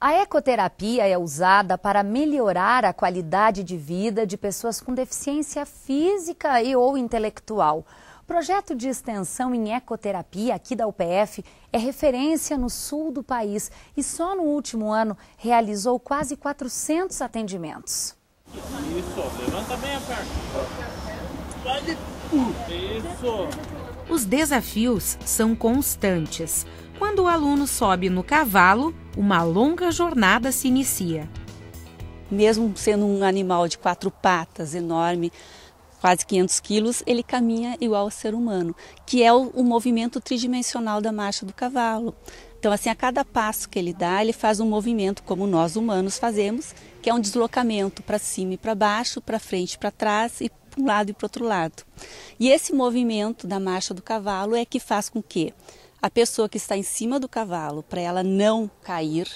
A ecoterapia é usada para melhorar a qualidade de vida de pessoas com deficiência física e ou intelectual. O projeto de extensão em ecoterapia aqui da UPF é referência no sul do país e só no último ano realizou quase 400 atendimentos. Isso, levanta bem a perna. Isso. Os desafios são constantes. Quando o aluno sobe no cavalo, uma longa jornada se inicia. Mesmo sendo um animal de quatro patas enorme, quase 500 quilos, ele caminha igual ao ser humano, que é o, o, movimento tridimensional da marcha do cavalo. Então, assim, a cada passo que ele dá, ele faz um movimento como nós humanos fazemos, que é um deslocamento para cima e para baixo, para frente e para trás e para um lado e para outro lado. E esse movimento da marcha do cavalo é que faz com que a pessoa que está em cima do cavalo para ela não cair,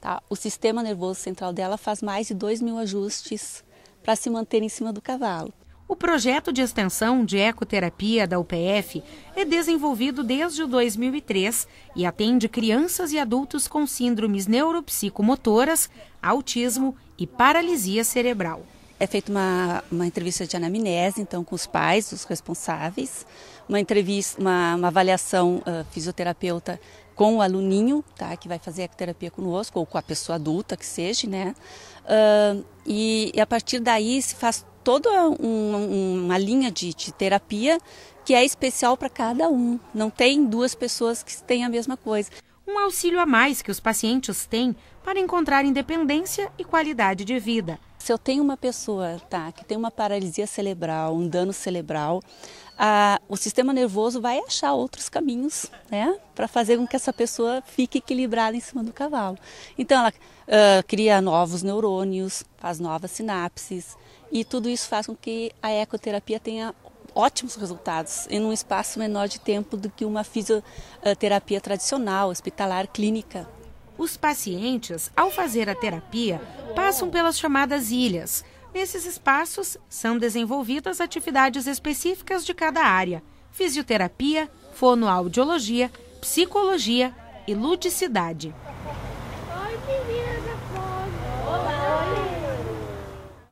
tá? o sistema nervoso central dela faz mais de 2 mil ajustes para se manter em cima do cavalo. O projeto de extensão de ecoterapia da UPF é desenvolvido desde 2003 e atende crianças e adultos com síndromes neuropsicomotoras, autismo e paralisia cerebral. É feita uma, uma entrevista de anamnese, então, com os pais, os responsáveis, uma entrevista, uma, uma avaliação uh, fisioterapeuta com o aluninho, tá, que vai fazer a terapia conosco, ou com a pessoa adulta que seja, né? Uh, e, e, a partir daí se faz toda uma linha de, de terapia que é especial para cada um. Não tem duas pessoas que têm a mesma coisa um auxílio a mais que os pacientes têm para encontrar independência e qualidade de vida. Se eu tenho uma pessoa tá, que tem uma paralisia cerebral, um dano cerebral, a, o sistema nervoso vai achar outros caminhos né, para fazer com que essa pessoa fique equilibrada em cima do cavalo. Então, ela uh, cria novos neurônios, faz novas sinapses, e tudo isso faz com que a ecoterapia tenha ótimos resultados em um espaço menor de tempo do que uma fisioterapia tradicional, hospitalar, clínica. Os pacientes, ao fazer a terapia, passam pelas chamadas ilhas. Nesses espaços são desenvolvidas atividades específicas de cada área: fisioterapia, fonoaudiologia, psicologia e ludicidade.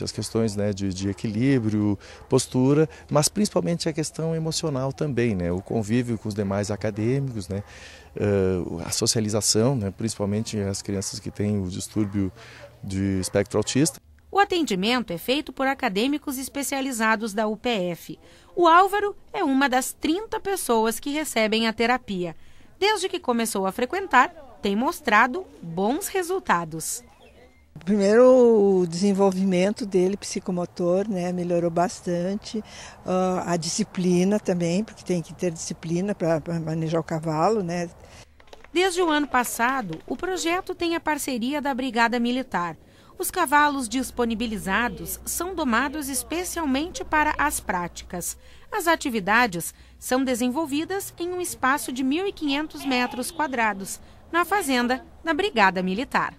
As questões né, de, de, equilíbrio, postura, mas principalmente a questão emocional também, né, o convívio com os demais acadêmicos, né, eh, a socialização, né, principalmente as crianças que têm o distúrbio de espectro autista. O atendimento é feito por acadêmicos especializados da UPF. O Álvaro é uma das 30 pessoas que recebem a terapia. Desde que começou a frequentar, tem mostrado bons resultados. Primeiro, o desenvolvimento dele psicomotor né, melhorou bastante, uh, a disciplina também, porque tem que ter disciplina para manejar o cavalo. Né. Desde o ano passado, o projeto tem a parceria da Brigada Militar. Os cavalos disponibilizados são domados especialmente para as práticas. As atividades são desenvolvidas em um espaço de 1.500 metros quadrados, na fazenda da Brigada Militar.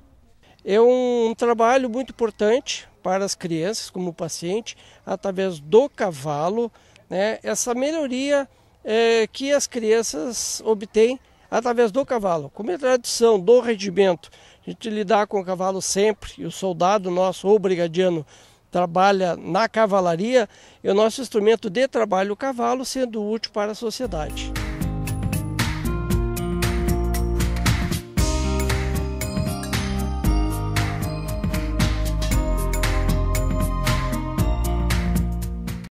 É um trabalho muito importante para as crianças, como paciente, através do cavalo, né? essa melhoria é, que as crianças obtêm através do cavalo. Como é tradição do regimento, a gente lidar com o cavalo sempre, e o soldado nosso, ou brigadiano, trabalha na cavalaria, e o nosso instrumento de trabalho, o cavalo, sendo útil para a sociedade.